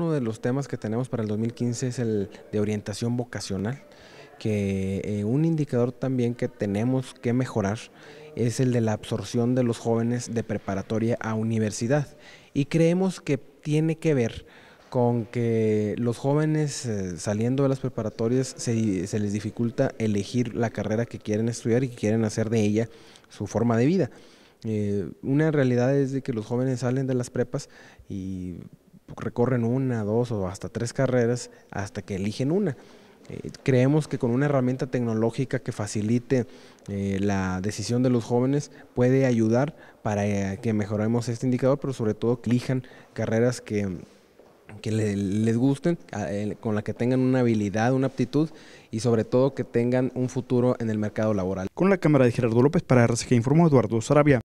uno de los temas que tenemos para el 2015 es el de orientación vocacional, que eh, un indicador también que tenemos que mejorar es el de la absorción de los jóvenes de preparatoria a universidad. Y creemos que tiene que ver con que los jóvenes eh, saliendo de las preparatorias se, les dificulta elegir la carrera que quieren estudiar y que quieren hacer de ella su forma de vida. Eh, una realidad es de que los jóvenes salen de las prepas y recorren una, dos o hasta tres carreras hasta que eligen una. Eh, creemos que con una herramienta tecnológica que facilite eh, la decisión de los jóvenes puede ayudar para eh, que mejoremos este indicador, pero sobre todo que elijan carreras que, les gusten, con la que tengan una habilidad, una aptitud y sobre todo que tengan un futuro en el mercado laboral. Con la cámara de Gerardo López para RCG informó Eduardo Sarabia.